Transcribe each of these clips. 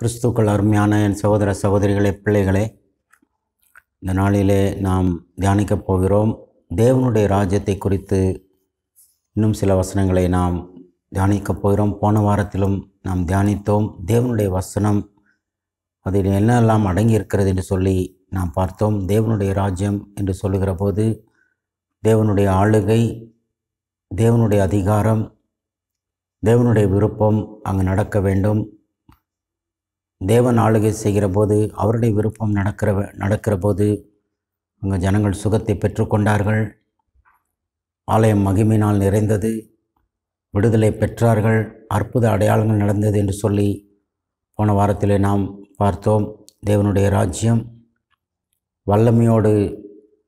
கிறிஸ்துக்கள் அருமையான என் சகோதர சகோதரிகளே பிள்ளைகளே இந்த நாளிலே நாம் தியானிக்கப் போகிறோம் தேவனுடைய ராஜ்யத்தை குறித்து இன்னும் சில வசனங்களை நாம் தியானிக்கப் போகிறோம் போன வாரத்திலும் நாம் தியானித்தோம் தேவனுடைய வசனம் அதில் என்னெல்லாம் அடங்கி இருக்கிறது என்று சொல்லி நாம் பார்த்தோம் தேவனுடைய ராஜ்யம் என்று சொல்லுகிற போது தேவனுடைய ஆளுகை தேவனுடைய அதிகாரம் தேவனுடைய விருப்பம் அங்கு நடக்க வேண்டும் தேவன் ஆளுகை செய்கிற போது அவருடைய விருப்பம் நடக்கிற நடக்கிற போது அங்கே ஜனங்கள் சுகத்தை பெற்றுக்கொண்டார்கள் ஆலயம் மகிமையினால் நிறைந்தது விடுதலை பெற்றார்கள் அற்புத அடையாளங்கள் நடந்தது என்று சொல்லி போன வாரத்தில் நாம் பார்த்தோம் தேவனுடைய ராஜ்யம் வல்லமையோடு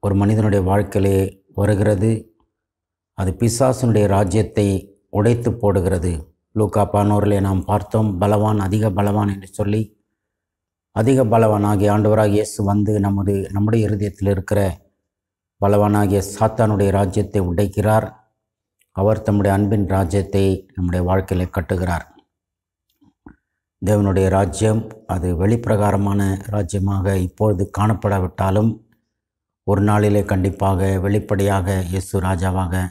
ஒரு மனிதனுடைய வாழ்க்கையிலே வருகிறது அது பிசாசனுடைய ராஜ்யத்தை உடைத்து போடுகிறது லூக்கா பானோரிலே நாம் பார்த்தோம் பலவான் அதிக பலவான் என்று சொல்லி அதிக பலவானாகிய ஆண்டவராக இயேசு வந்து நமது நம்முடைய இருதயத்தில் இருக்கிற பலவானாகிய சாத்தானுடைய ராஜ்யத்தை உடைக்கிறார் அவர் தம்முடைய அன்பின் ராஜ்யத்தை நம்முடைய வாழ்க்கையில் கட்டுகிறார் தேவனுடைய ராஜ்யம் அது வெளிப்பிரகாரமான ராஜ்யமாக இப்பொழுது காணப்படாவிட்டாலும் ஒரு நாளிலே கண்டிப்பாக வெளிப்படையாக இயேசு ராஜாவாக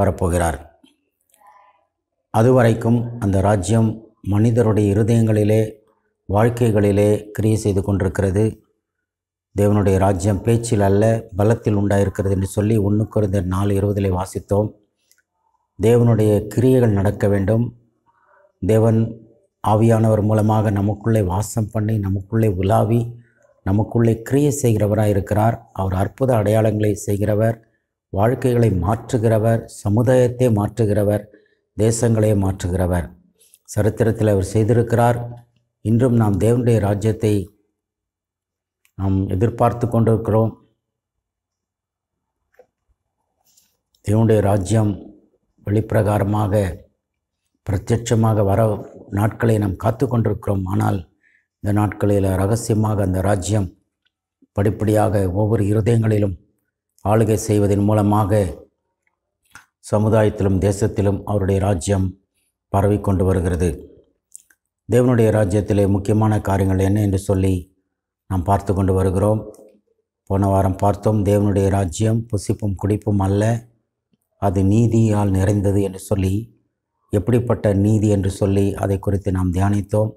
வரப்போகிறார் அதுவரைக்கும் அந்த ராஜ்யம் மனிதருடைய இருதயங்களிலே வாழ்க்கைகளிலே கிரியை செய்து கொண்டிருக்கிறது தேவனுடைய ராஜ்யம் பேச்சில் அல்ல பலத்தில் உண்டாயிருக்கிறது என்று சொல்லி ஒன்றுக்கு குறைந்த நாலு இருபதிலே வாசித்தோம் தேவனுடைய கிரியைகள் நடக்க வேண்டும் தேவன் ஆவியானவர் மூலமாக நமக்குள்ளே வாசம் பண்ணி நமக்குள்ளே உலாவி நமக்குள்ளே கிரியை செய்கிறவராக இருக்கிறார் அவர் அற்புத அடையாளங்களை செய்கிறவர் வாழ்க்கைகளை மாற்றுகிறவர் சமுதாயத்தை மாற்றுகிறவர் தேசங்களை மாற்றுகிறவர் சரித்திரத்தில் அவர் செய்திருக்கிறார் இன்றும் நாம் தேவனுடைய ராஜ்யத்தை நாம் எதிர்பார்த்து கொண்டிருக்கிறோம் தேவனுடைய ராஜ்யம் வெளிப்பிரகாரமாக பிரத்யட்சமாக வர நாட்களை நாம் காத்து கொண்டிருக்கிறோம் ஆனால் இந்த நாட்களில் ரகசியமாக அந்த ராஜ்யம் படிப்படியாக ஒவ்வொரு இருதயங்களிலும் ஆளுகை செய்வதன் மூலமாக சமுதாயத்திலும் தேசத்திலும் அவருடைய ராஜ்யம் பரவிக்கொண்டு வருகிறது தேவனுடைய ராஜ்யத்திலே முக்கியமான காரியங்கள் என்ன என்று சொல்லி நாம் பார்த்து கொண்டு வருகிறோம் போன வாரம் பார்த்தோம் தேவனுடைய ராஜ்யம் புசிப்பும் குடிப்பும் அல்ல அது நீதியால் நிறைந்தது என்று சொல்லி எப்படிப்பட்ட நீதி என்று சொல்லி அதை குறித்து நாம் தியானித்தோம்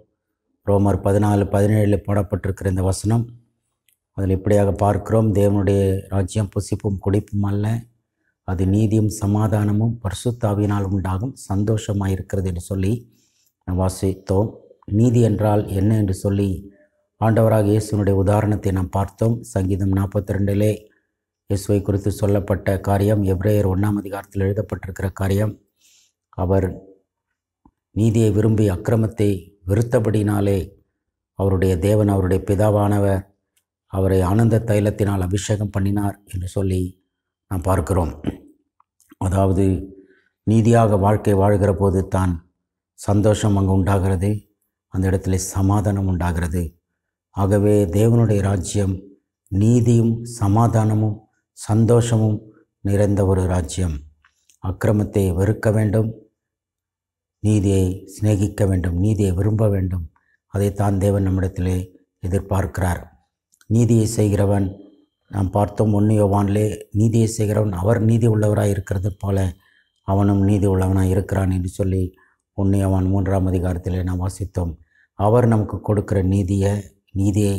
ரோமர் பதினாலு பதினேழில் போடப்பட்டிருக்கிற இந்த வசனம் அதில் இப்படியாக பார்க்கிறோம் தேவனுடைய ராஜ்யம் புசிப்பும் குடிப்பும் அல்ல அது நீதியும் சமாதானமும் பரிசுத்தாவினால் உண்டாகும் சந்தோஷமாக இருக்கிறது என்று சொல்லி நாம் வாசித்தோம் நீதி என்றால் என்ன என்று சொல்லி ஆண்டவராக இயேசுனுடைய உதாரணத்தை நாம் பார்த்தோம் சங்கீதம் நாற்பத்தி ரெண்டிலே இயேசுவை குறித்து சொல்லப்பட்ட காரியம் எப்ரேயர் ஒன்றாம் அதிகாரத்தில் எழுதப்பட்டிருக்கிற காரியம் அவர் நீதியை விரும்பி அக்கிரமத்தை வெறுத்தபடினாலே அவருடைய தேவன் அவருடைய பிதாவானவர் அவரை ஆனந்த தைலத்தினால் அபிஷேகம் பண்ணினார் என்று சொல்லி நாம் பார்க்கிறோம் அதாவது நீதியாக வாழ்க்கை வாழ்கிற போது தான் சந்தோஷம் அங்கு உண்டாகிறது அந்த இடத்துல சமாதானம் உண்டாகிறது ஆகவே தேவனுடைய ராஜ்யம் நீதியும் சமாதானமும் சந்தோஷமும் நிறைந்த ஒரு ராஜ்யம் அக்கிரமத்தை வெறுக்க வேண்டும் நீதியை சிநேகிக்க வேண்டும் நீதியை விரும்ப வேண்டும் அதைத்தான் தேவன் நம்மிடத்திலே எதிர்பார்க்கிறார் நீதியை செய்கிறவன் நாம் பார்த்தோம் ஒன்று யோவான்லே நீதியை செய்கிறவன் அவர் நீதி உள்ளவராக இருக்கிறது போல அவனும் நீதி உள்ளவனாக இருக்கிறான் என்று சொல்லி ஒன்று யோவான் மூன்றாம் அதிகாரத்தில் நாம் வாசித்தோம் அவர் நமக்கு கொடுக்கிற நீதியை நீதியை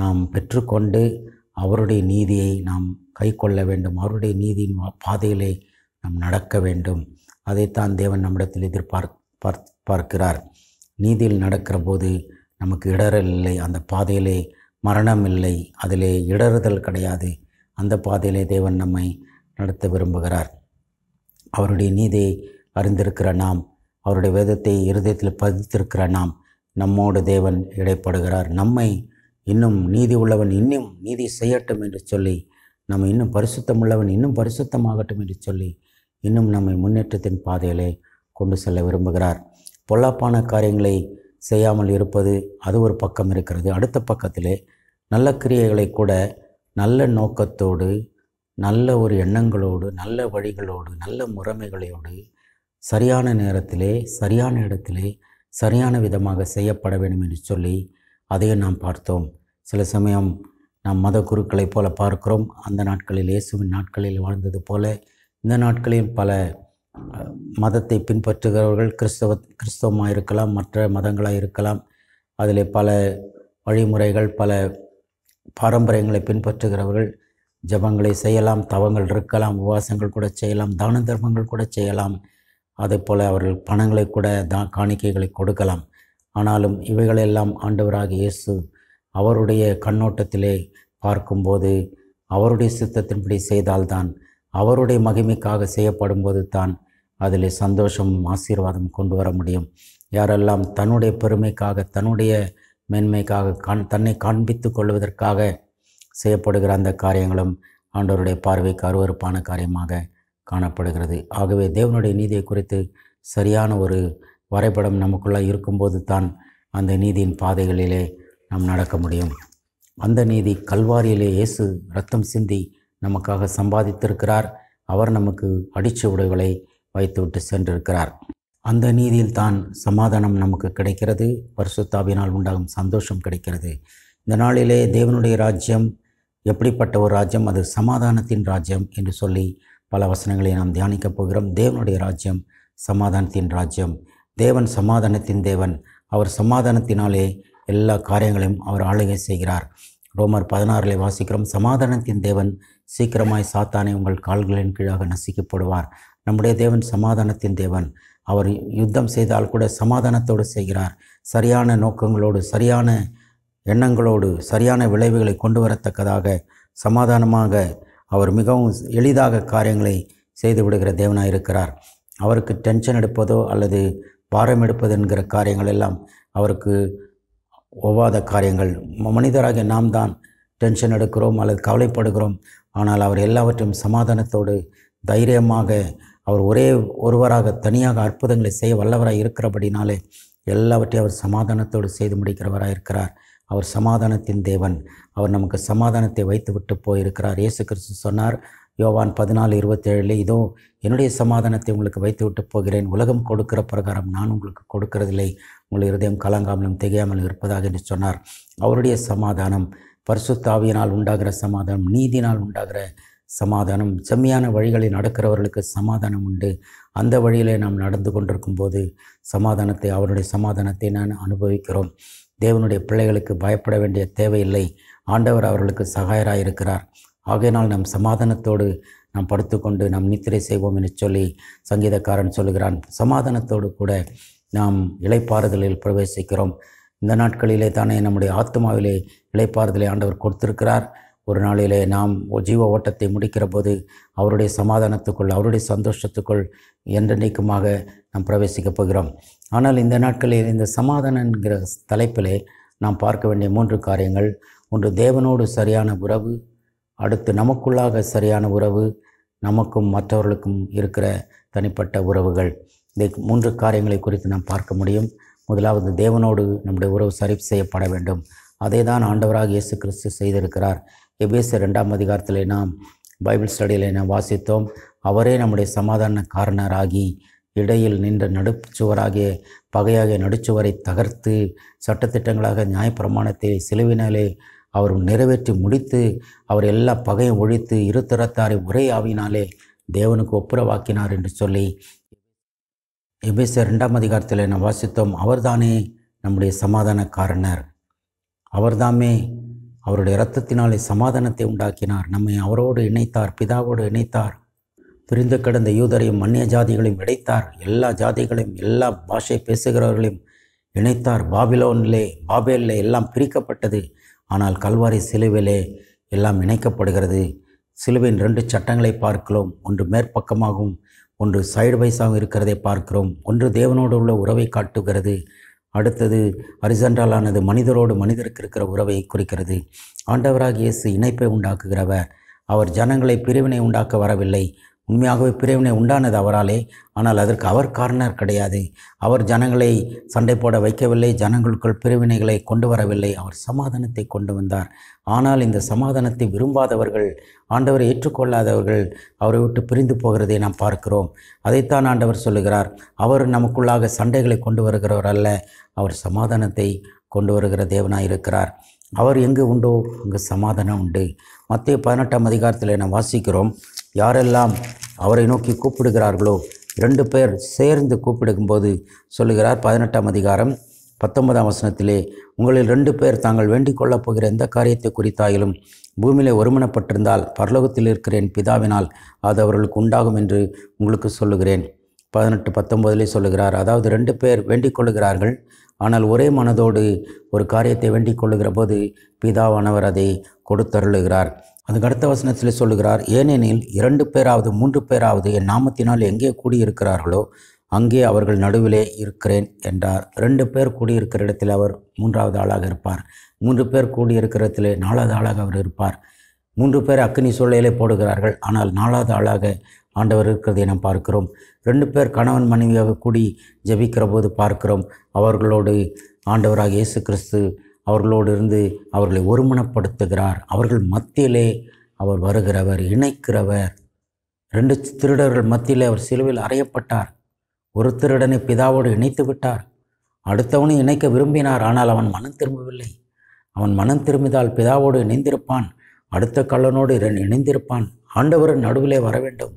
நாம் பெற்றுக்கொண்டு அவருடைய நீதியை நாம் கை கொள்ள வேண்டும் அவருடைய நீதியின் பாதையிலே நாம் நடக்க வேண்டும் அதைத்தான் தேவன் நம்மிடத்தில் எதிர்பார்க் பார்க்கிறார் நீதியில் நடக்கிற போது நமக்கு இடரல் இல்லை அந்த பாதையிலே மரணம் இல்லை அதிலே இடறுதல் கிடையாது அந்த பாதையிலே தேவன் நம்மை நடத்த விரும்புகிறார் அவருடைய நீதியை அறிந்திருக்கிற நாம் அவருடைய வேதத்தை இருதயத்தில் பதித்திருக்கிற நாம் நம்மோடு தேவன் இடைப்படுகிறார் நம்மை இன்னும் நீதி உள்ளவன் இன்னும் நீதி செய்யட்டும் என்று சொல்லி நம்ம இன்னும் பரிசுத்தம் உள்ளவன் இன்னும் பரிசுத்தமாகட்டும் என்று சொல்லி இன்னும் நம்மை முன்னேற்றத்தின் பாதையிலே கொண்டு செல்ல விரும்புகிறார் பொல்லாப்பான காரியங்களை செய்யாமல் இருப்பது அது ஒரு பக்கம் இருக்கிறது அடுத்த பக்கத்திலே நல்ல கிரியைகளை கூட நல்ல நோக்கத்தோடு நல்ல ஒரு எண்ணங்களோடு நல்ல வழிகளோடு நல்ல முறைமைகளோடு சரியான நேரத்திலே சரியான இடத்திலே சரியான விதமாக செய்யப்பட வேண்டும் என்று சொல்லி அதையும் நாம் பார்த்தோம் சில சமயம் நாம் மத குருக்களைப் போல பார்க்கிறோம் அந்த நாட்களில் இயேசுவின் நாட்களில் வாழ்ந்தது போல இந்த நாட்களில் பல மதத்தை பின்பற்றுகிறவர்கள் கிறிஸ்தவ கிறிஸ்தவமாக இருக்கலாம் மற்ற மதங்களாக இருக்கலாம் அதில் பல வழிமுறைகள் பல பாரம்பரியங்களை பின்பற்றுகிறவர்கள் ஜபங்களை செய்யலாம் தவங்கள் இருக்கலாம் உபவாசங்கள் கூட செய்யலாம் தான தர்மங்கள் கூட செய்யலாம் அதே போல் அவர்கள் பணங்களை கூட தா காணிக்கைகளை கொடுக்கலாம் ஆனாலும் இவைகளெல்லாம் ஆண்டவராக இயேசு அவருடைய கண்ணோட்டத்திலே பார்க்கும்போது அவருடைய சித்தத்தின்படி செய்தால்தான் அவருடைய மகிமைக்காக செய்யப்படும் போது தான் அதில் சந்தோஷமும் ஆசீர்வாதம் கொண்டு வர முடியும் யாரெல்லாம் தன்னுடைய பெருமைக்காக தன்னுடைய மேன்மைக்காக காண் தன்னை காண்பித்து கொள்வதற்காக செய்யப்படுகிற அந்த காரியங்களும் ஆண்டவருடைய பார்வைக்கு அருவறுப்பான காரியமாக காணப்படுகிறது ஆகவே தேவனுடைய நீதியை குறித்து சரியான ஒரு வரைபடம் நமக்குள்ளே இருக்கும்போது தான் அந்த நீதியின் பாதைகளிலே நாம் நடக்க முடியும் அந்த நீதி கல்வாரியிலே இயேசு ரத்தம் சிந்தி நமக்காக சம்பாதித்திருக்கிறார் அவர் நமக்கு அடிச்ச உடைகளை வைத்துவிட்டு சென்றிருக்கிறார் அந்த நீதியில் தான் சமாதானம் நமக்கு கிடைக்கிறது பரிசுத்தாவினால் உண்டாகும் சந்தோஷம் கிடைக்கிறது இந்த நாளிலே தேவனுடைய ராஜ்யம் எப்படிப்பட்ட ஒரு ராஜ்யம் அது சமாதானத்தின் ராஜ்யம் என்று சொல்லி பல வசனங்களை நாம் தியானிக்கப் போகிறோம் தேவனுடைய ராஜ்யம் சமாதானத்தின் ராஜ்யம் தேவன் சமாதானத்தின் தேவன் அவர் சமாதானத்தினாலே எல்லா காரியங்களையும் அவர் ஆளுகை செய்கிறார் ரோமர் பதினாறில் வாசிக்கிறோம் சமாதானத்தின் தேவன் சீக்கிரமாய் சாத்தானை உங்கள் கால்களின் கீழாக நசுக்கி போடுவார் நம்முடைய தேவன் சமாதானத்தின் தேவன் அவர் யுத்தம் செய்தால் கூட சமாதானத்தோடு செய்கிறார் சரியான நோக்கங்களோடு சரியான எண்ணங்களோடு சரியான விளைவுகளை கொண்டு வரத்தக்கதாக சமாதானமாக அவர் மிகவும் எளிதாக காரியங்களை செய்து விடுகிற தேவனாக இருக்கிறார் அவருக்கு டென்ஷன் எடுப்பதோ அல்லது பாரம் எடுப்பது என்கிற காரியங்கள் எல்லாம் அவருக்கு ஒவ்வாத காரியங்கள் மனிதராக நாம் தான் டென்ஷன் எடுக்கிறோம் அல்லது கவலைப்படுகிறோம் ஆனால் அவர் எல்லாவற்றையும் சமாதானத்தோடு தைரியமாக அவர் ஒரே ஒருவராக தனியாக அற்புதங்களை செய்ய வல்லவராக இருக்கிறபடினாலே எல்லாவற்றையும் அவர் சமாதானத்தோடு செய்து முடிக்கிறவராக இருக்கிறார் அவர் சமாதானத்தின் தேவன் அவர் நமக்கு சமாதானத்தை வைத்து விட்டு போயிருக்கிறார் இயேசு கிறிஸ்து சொன்னார் யோவான் பதினாலு இருபத்தேழில் இதோ என்னுடைய சமாதானத்தை உங்களுக்கு வைத்து விட்டு போகிறேன் உலகம் கொடுக்கிற பிரகாரம் நான் உங்களுக்கு கொடுக்கறதில்லை உங்கள் இருதயம் கலங்காமலும் திகையாமலும் இருப்பதாக என்று சொன்னார் அவருடைய சமாதானம் பரிசுத்தாவியினால் உண்டாகிற சமாதானம் நீதினால் உண்டாகிற சமாதானம் செம்மையான வழிகளில் நடக்கிறவர்களுக்கு சமாதானம் உண்டு அந்த வழியிலே நாம் நடந்து கொண்டிருக்கும் போது சமாதானத்தை அவருடைய சமாதானத்தை நான் அனுபவிக்கிறோம் தேவனுடைய பிள்ளைகளுக்கு பயப்பட வேண்டிய தேவையில்லை ஆண்டவர் அவர்களுக்கு சகாயராக இருக்கிறார் ஆகையினால் நம் சமாதானத்தோடு நாம் படுத்துக்கொண்டு நாம் நித்திரை செய்வோம் என்று சொல்லி சங்கீதக்காரன் சொல்கிறான் சமாதானத்தோடு கூட நாம் இலைப்பாறுதலில் பிரவேசிக்கிறோம் இந்த நாட்களிலே தானே நம்முடைய ஆத்மாவிலே இலைப்பாறுதலை ஆண்டவர் கொடுத்திருக்கிறார் ஒரு நாளிலே நாம் ஜீவ ஓட்டத்தை முடிக்கிற போது அவருடைய சமாதானத்துக்குள் அவருடைய சந்தோஷத்துக்குள் என்றென்றைக்குமாக நாம் பிரவேசிக்கப் போகிறோம் ஆனால் இந்த நாட்களில் இந்த சமாதானங்கிற தலைப்பிலே நாம் பார்க்க வேண்டிய மூன்று காரியங்கள் ஒன்று தேவனோடு சரியான உறவு அடுத்து நமக்குள்ளாக சரியான உறவு நமக்கும் மற்றவர்களுக்கும் இருக்கிற தனிப்பட்ட உறவுகள் இந்த மூன்று காரியங்களை குறித்து நாம் பார்க்க முடியும் முதலாவது தேவனோடு நம்முடைய உறவு சரி செய்யப்பட வேண்டும் அதை தான் ஆண்டவராக இயேசு கிறிஸ்து செய்திருக்கிறார் எபேச ரெண்டாம் அதிகாரத்தில் நாம் பைபிள் ஸ்டடியில் நாம் வாசித்தோம் அவரே நம்முடைய சமாதான காரணராகி இடையில் நின்ற நடுச்சுவராகிய பகையாகிய நடுச்சுவரை தகர்த்து சட்டத்திட்டங்களாக நியாயப்பிரமாணத்தை செலுவினாலே அவர் நிறைவேற்றி முடித்து அவர் எல்லா பகையும் ஒழித்து இரு திறத்தாரை ஒரே ஆவினாலே தேவனுக்கு ஒப்புரவாக்கினார் என்று சொல்லி எபேச ரெண்டாம் அதிகாரத்தில் நாம் வாசித்தோம் அவர்தானே நம்முடைய சமாதான காரணர் அவர்தாமே அவருடைய இரத்தத்தினாலே சமாதானத்தை உண்டாக்கினார் நம்மை அவரோடு இணைத்தார் பிதாவோடு இணைத்தார் பிரிந்து கிடந்த யூதரையும் அந்நிய ஜாதிகளையும் இணைத்தார் எல்லா ஜாதிகளையும் எல்லா பாஷை பேசுகிறவர்களையும் இணைத்தார் பாபிலோனிலே பாபேலே எல்லாம் பிரிக்கப்பட்டது ஆனால் கல்வாரி சிலுவிலே எல்லாம் இணைக்கப்படுகிறது சிலுவையின் ரெண்டு சட்டங்களை பார்க்கிறோம் ஒன்று மேற்பக்கமாகவும் ஒன்று சைடு வைஸாகவும் இருக்கிறதை பார்க்கிறோம் ஒன்று தேவனோடு உள்ள உறவை காட்டுகிறது அடுத்தது ஹரிசன்றாலானது மனிதரோடு மனிதருக்கு இருக்கிற உறவை குறிக்கிறது ஆண்டவராக இயேசு இணைப்பை உண்டாக்குகிறவர் அவர் ஜனங்களை பிரிவினை உண்டாக்க வரவில்லை உண்மையாகவே பிரிவினை உண்டானது அவராலே ஆனால் அதற்கு அவர் காரணர் கிடையாது அவர் ஜனங்களை சண்டை போட வைக்கவில்லை ஜனங்களுக்குள் பிரிவினைகளை கொண்டு வரவில்லை அவர் சமாதானத்தை கொண்டு வந்தார் ஆனால் இந்த சமாதானத்தை விரும்பாதவர்கள் ஆண்டவரை ஏற்றுக்கொள்ளாதவர்கள் அவரை விட்டு பிரிந்து போகிறதை நாம் பார்க்கிறோம் அதைத்தான் ஆண்டவர் சொல்லுகிறார் அவர் நமக்குள்ளாக சண்டைகளை கொண்டு வருகிறவர் அல்ல அவர் சமாதானத்தை கொண்டு வருகிற தேவனாக இருக்கிறார் அவர் எங்கு உண்டோ அங்கு சமாதானம் உண்டு மத்திய பதினெட்டாம் அதிகாரத்தில் நாம் வாசிக்கிறோம் யாரெல்லாம் அவரை நோக்கி கூப்பிடுகிறார்களோ இரண்டு பேர் சேர்ந்து கூப்பிடுக்கும்போது சொல்லுகிறார் பதினெட்டாம் அதிகாரம் பத்தொன்பதாம் வசனத்திலே உங்களில் ரெண்டு பேர் தாங்கள் வேண்டிக் கொள்ளப் போகிற எந்த காரியத்தை குறித்தாயிலும் பூமியிலே ஒருமணப்பட்டிருந்தால் பரலோகத்தில் இருக்கிறேன் பிதாவினால் அது அவர்களுக்கு உண்டாகும் என்று உங்களுக்கு சொல்லுகிறேன் பதினெட்டு பத்தொன்பதிலே சொல்லுகிறார் அதாவது ரெண்டு பேர் வேண்டிக் கொள்ளுகிறார்கள் ஆனால் ஒரே மனதோடு ஒரு காரியத்தை வேண்டிக் கொள்ளுகிற போது பிதாவானவர் அதை கொடுத்தருளுகிறார் அதுக்கு அடுத்த வசனத்தில் சொல்லுகிறார் ஏனெனில் இரண்டு பேராவது மூன்று பேராவது என் நாமத்தினால் எங்கே கூடியிருக்கிறார்களோ அங்கே அவர்கள் நடுவிலே இருக்கிறேன் என்றார் ரெண்டு பேர் கூடியிருக்கிற இடத்தில் அவர் மூன்றாவது ஆளாக இருப்பார் மூன்று பேர் கூடியிருக்கிற இடத்துல நாலாவது ஆளாக அவர் இருப்பார் மூன்று பேர் அக்னி சூழலே போடுகிறார்கள் ஆனால் நாலாவது ஆளாக ஆண்டவர் இருக்கிறதை நாம் பார்க்கிறோம் ரெண்டு பேர் கணவன் மனைவியாக கூடி ஜபிக்கிற போது பார்க்கிறோம் அவர்களோடு ஆண்டவராக இயேசு கிறிஸ்து அவர்களோடு இருந்து அவர்களை ஒருமணப்படுத்துகிறார் அவர்கள் மத்தியிலே அவர் வருகிறவர் இணைக்கிறவர் ரெண்டு திருடர்கள் மத்தியிலே அவர் சிலுவையில் அறையப்பட்டார் ஒரு திருடனை பிதாவோடு இணைத்து விட்டார் அடுத்தவனை இணைக்க விரும்பினார் ஆனால் அவன் மனம் திரும்பவில்லை அவன் மனம் திரும்பினால் பிதாவோடு இணைந்திருப்பான் அடுத்த கள்ளனோடு இணைந்திருப்பான் ஆண்டவர் நடுவிலே வர வேண்டும்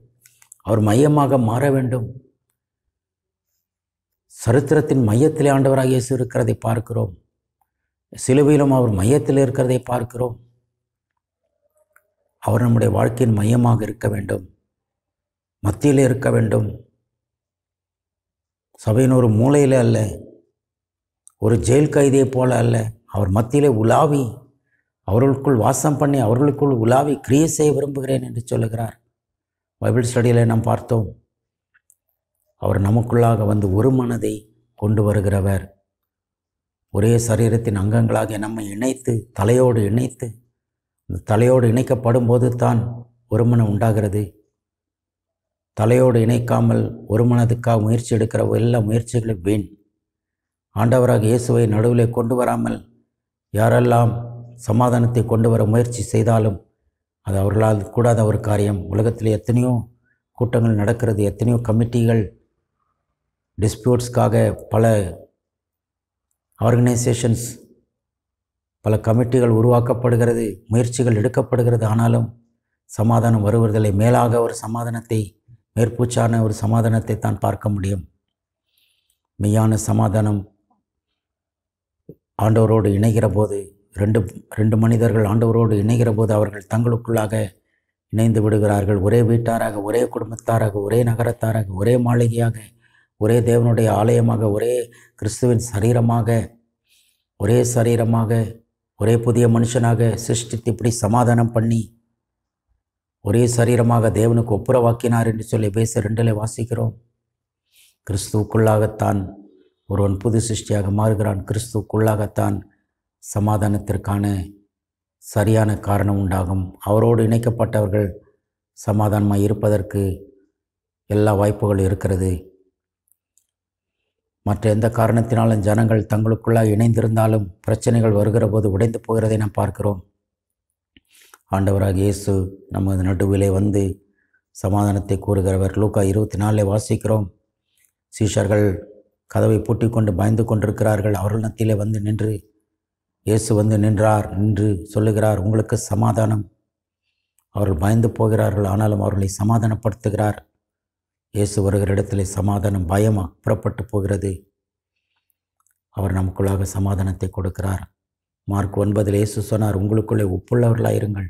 அவர் மையமாக மாற வேண்டும் சரித்திரத்தின் மையத்திலே ஆண்டவராக இயேசு இருக்கிறதை பார்க்கிறோம் சிலுவையிலும் அவர் மையத்தில் இருக்கிறதை பார்க்கிறோம் அவர் நம்முடைய வாழ்க்கையின் மையமாக இருக்க வேண்டும் மத்தியில் இருக்க வேண்டும் சபையின் ஒரு மூலையில் அல்ல ஒரு ஜெயில் கைதியை போல அல்ல அவர் மத்தியிலே உலாவி அவர்களுக்குள் வாசம் பண்ணி அவர்களுக்குள் உலாவி கிரியை செய்ய விரும்புகிறேன் என்று சொல்லுகிறார் பைபிள் ஸ்டடியில் நாம் பார்த்தோம் அவர் நமக்குள்ளாக வந்து ஒரு மனதை கொண்டு வருகிறவர் ஒரே சரீரத்தின் அங்கங்களாக நம்மை இணைத்து தலையோடு இணைத்து அந்த தலையோடு இணைக்கப்படும் போது தான் ஒருமனம் உண்டாகிறது தலையோடு இணைக்காமல் ஒருமனதுக்காக முயற்சி எடுக்கிற எல்லா முயற்சிகளும் வீண் ஆண்டவராக இயேசுவை நடுவில் கொண்டு வராமல் யாரெல்லாம் சமாதானத்தை கொண்டு வர முயற்சி செய்தாலும் அது அவர்களால் கூடாத ஒரு காரியம் உலகத்தில் எத்தனையோ கூட்டங்கள் நடக்கிறது எத்தனையோ கமிட்டிகள் டிஸ்பியூட்ஸ்க்காக பல ஆர்கனைசேஷன்ஸ் பல கமிட்டிகள் உருவாக்கப்படுகிறது முயற்சிகள் எடுக்கப்படுகிறது ஆனாலும் சமாதானம் வருவதில்லை மேலாக ஒரு சமாதானத்தை மேற்பூச்சான ஒரு சமாதானத்தை தான் பார்க்க முடியும் மெய்யான சமாதானம் ஆண்டவரோடு இணைகிற போது ரெண்டு ரெண்டு மனிதர்கள் ஆண்டவரோடு இணைகிற போது அவர்கள் தங்களுக்குள்ளாக இணைந்து விடுகிறார்கள் ஒரே வீட்டாராக ஒரே குடும்பத்தாராக ஒரே நகரத்தாராக ஒரே மாளிகையாக ஒரே தேவனுடைய ஆலயமாக ஒரே கிறிஸ்துவின் சரீரமாக ஒரே சரீரமாக ஒரே புதிய மனுஷனாக சிருஷ்டித்து இப்படி சமாதானம் பண்ணி ஒரே சரீரமாக தேவனுக்கு ஒப்புரவாக்கினார் என்று சொல்லி பேச ரெண்டில் வாசிக்கிறோம் கிறிஸ்துவுக்குள்ளாகத்தான் ஒருவன் புது சிருஷ்டியாக மாறுகிறான் கிறிஸ்துவுக்குள்ளாகத்தான் சமாதானத்திற்கான சரியான காரணம் உண்டாகும் அவரோடு இணைக்கப்பட்டவர்கள் சமாதானமாக இருப்பதற்கு எல்லா வாய்ப்புகளும் இருக்கிறது மற்ற எந்த காரணத்தினாலும் ஜனங்கள் தங்களுக்குள்ளாக இணைந்திருந்தாலும் பிரச்சனைகள் வருகிற போது உடைந்து போகிறதை நாம் பார்க்கிறோம் ஆண்டவராக இயேசு நமது நடுவிலே வந்து சமாதானத்தை கூறுகிறவர் லூக்கா இருபத்தி நாலில் வாசிக்கிறோம் சீஷர்கள் கதவை பூட்டி கொண்டு பயந்து கொண்டிருக்கிறார்கள் அவர்கள் நத்திலே வந்து நின்று இயேசு வந்து நின்றார் நின்று சொல்லுகிறார் உங்களுக்கு சமாதானம் அவர்கள் பயந்து போகிறார்கள் ஆனாலும் அவர்களை சமாதானப்படுத்துகிறார் இயேசு வருகிற இடத்துல சமாதானம் பயமாக புறப்பட்டு போகிறது அவர் நமக்குள்ளாக சமாதானத்தை கொடுக்கிறார் மார்க் ஒன்பதில் இயேசு சொன்னார் உங்களுக்குள்ளே ஒப்புள்ளவர்களாயிருங்கள்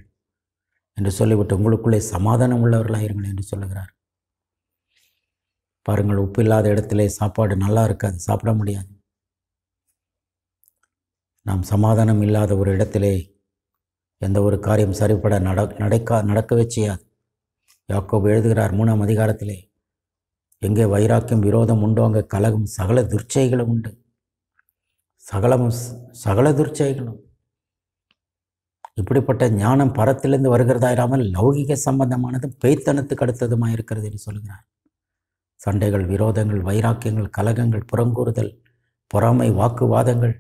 என்று சொல்லிவிட்டு உங்களுக்குள்ளே சமாதானம் உள்ளவர்களாயிருங்கள் என்று சொல்லுகிறார் பாருங்கள் உப்பு இல்லாத இடத்துல சாப்பாடு நல்லா இருக்காது சாப்பிட முடியாது நாம் சமாதானம் இல்லாத ஒரு இடத்திலே எந்த ஒரு காரியம் சரிப்பட நட நடக்க நடக்கவே செய்யாது யாக்கோ எழுதுகிறார் மூணாம் அதிகாரத்திலே எங்கே வைராக்கியம் விரோதம் உண்டோ அங்கே கலகம் சகல துர்ச்சைகளும் உண்டு சகலமும் சகல துர்ச்சைகளும் இப்படிப்பட்ட ஞானம் பரத்திலிருந்து வருகிறதாயிராமல் லௌகிக சம்பந்தமானது பேய்த்தனத்துக்கு அடுத்ததுமாக இருக்கிறது என்று சொல்கிறார் சண்டைகள் விரோதங்கள் வைராக்கியங்கள் கலகங்கள் புறங்கூறுதல் பொறாமை வாக்குவாதங்கள்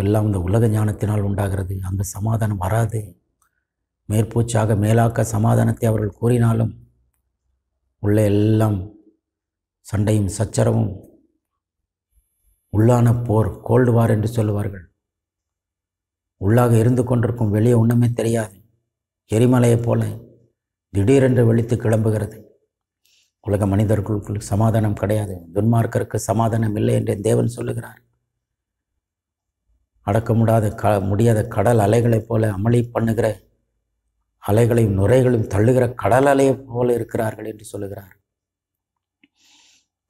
எல்லாம் இந்த உலக ஞானத்தினால் உண்டாகிறது அந்த சமாதானம் வராது மேற்பூச்சாக மேலாக்க சமாதானத்தை அவர்கள் கூறினாலும் உள்ள எல்லாம் சண்டையும் சச்சரவும் உள்ளான போர் கோல்டு வார் என்று சொல்லுவார்கள் உள்ளாக இருந்து கொண்டிருக்கும் வெளியே ஒன்றுமே தெரியாது எரிமலையைப் போல திடீரென்று வெளித்து கிளம்புகிறது உலக மனிதர்களுக்குள் சமாதானம் கிடையாது துன்மார்க்கருக்கு சமாதானம் இல்லை என்று தேவன் சொல்லுகிறார் அடக்க முடியாத க முடியாத கடல் அலைகளைப் போல அமளி பண்ணுகிற அலைகளையும் நுரைகளும் தள்ளுகிற கடல் அலையை போல இருக்கிறார்கள் என்று சொல்லுகிறார்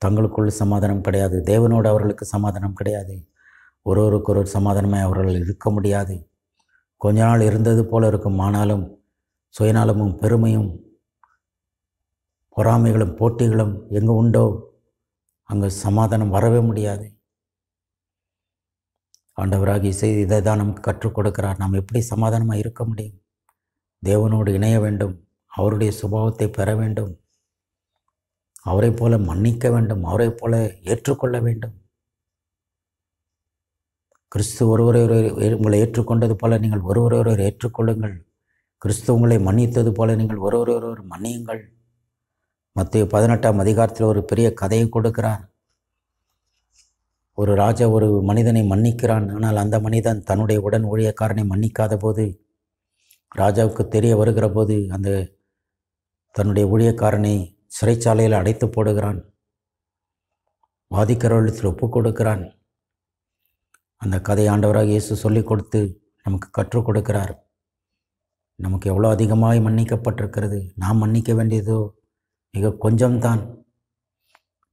தங்களுக்குள் சமாதானம் கிடையாது தேவனோடு அவர்களுக்கு சமாதானம் கிடையாது ஒருவருக்கு ஒரு சமாதானமே அவர்கள் இருக்க முடியாது கொஞ்ச நாள் இருந்தது போல இருக்கும் ஆனாலும் சுயநலமும் பெருமையும் பொறாமைகளும் போட்டிகளும் எங்கே உண்டோ அங்கே சமாதானம் வரவே முடியாது ஆண்டவராகி செய்து இதை தான் நமக்கு கற்றுக் கொடுக்கிறார் நாம் எப்படி சமாதானமாக இருக்க முடியும் தேவனோடு இணைய வேண்டும் அவருடைய சுபாவத்தை பெற வேண்டும் அவரை போல மன்னிக்க வேண்டும் அவரை போல ஏற்றுக்கொள்ள வேண்டும் கிறிஸ்து ஒருவரை உங்களை ஏற்றுக்கொண்டது போல நீங்கள் ஒருவரை ஒருவர் ஏற்றுக்கொள்ளுங்கள் கிறிஸ்து உங்களை மன்னித்தது போல நீங்கள் ஒருவரை ஒருவர் மன்னியுங்கள் மத்திய பதினெட்டாம் அதிகாரத்தில் ஒரு பெரிய கதையை கொடுக்கிறார் ஒரு ராஜா ஒரு மனிதனை மன்னிக்கிறான் ஆனால் அந்த மனிதன் தன்னுடைய உடன் ஊழியக்காரனை மன்னிக்காத போது ராஜாவுக்கு தெரிய வருகிற போது அந்த தன்னுடைய ஊழியக்காரனை சிறைச்சாலையில் அடைத்து போடுகிறான் வாதிக்கிறவர்களுக்கு ஒப்புக் கொடுக்கிறான் அந்த கதை ஆண்டவராக இயேசு சொல்லிக் கொடுத்து நமக்கு கற்றுக் கொடுக்கிறார் நமக்கு எவ்வளோ அதிகமாய் மன்னிக்கப்பட்டிருக்கிறது நாம் மன்னிக்க வேண்டியதோ மிக கொஞ்சம்தான்